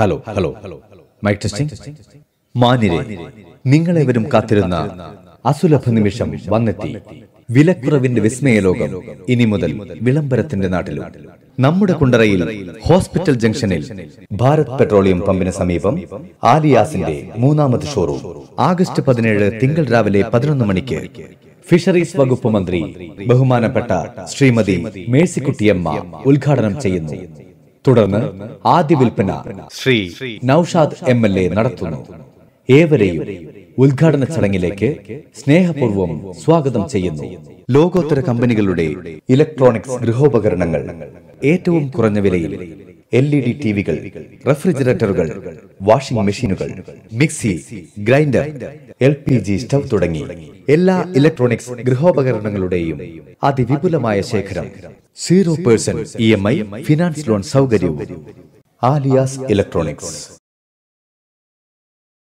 hello hello hello mic testing മാന്യരെ നിങ്ങളെവരും കാത്തിരുന്ന അസുലഭ നിമിഷം വന്നെത്തി വിലക്കുറവിന്റെ വിസ്മയലോകം ഇനി മുതൽ വിളംബരത്തിന്റെ നാട്ടിലും നമ്മുടെ കുണ്ടറയിൽ ഹോസ്പിറ്റൽ ജംഗ്ഷനിൽ ഭാരത് പെട്രോളിയം പമ്പിന് സമീപം ആലിയാസിന്റെ മൂന്നാമത് ഷോറൂം ആഗസ്റ്റ് പതിനേഴ് തിങ്കൾ രാവിലെ പതിനൊന്ന് മണിക്ക് ഫിഷറീസ് വകുപ്പ് മന്ത്രി ബഹുമാനപ്പെട്ട ശ്രീമതി മേഴ്സിക്കുട്ടിയമ്മ ഉദ്ഘാടനം ചെയ്യുന്നു തുടർന്ന് ആദ്യ വിൽപ്പന Shri Naushad M L A നടത്തുന്നു ഏവരെയും ഉദ്ഘാടന ചടങ്ങിലേക്ക് സ്നേഹപൂർവ്വം സ്വാഗതം ചെയ്യുന്നു ലോകോത്തര കമ്പനികളുടെ ഇലക്ട്രോണിക്സ് ഗൃഹോപകരണങ്ങൾ ഏറ്റവും കുറഞ്ഞ വിലയിൽ എൽ ഇ ഡി ടിവികൾ റെഫ്രിജറേറ്ററുകൾ വാഷിംഗ് മെഷീനുകൾ mixie grinder L P G stove തുടങ്ങി എല്ലാ ഇലക്ട്രോണിക്സ് ഗൃഹോപകരണങ്ങളുടെയും അതിവിപുലമായ ശേഖരം zero percent E M I finance loan സൗകര്യവും ആലിയാസ് ഇലക്ട്രോണിക്സ്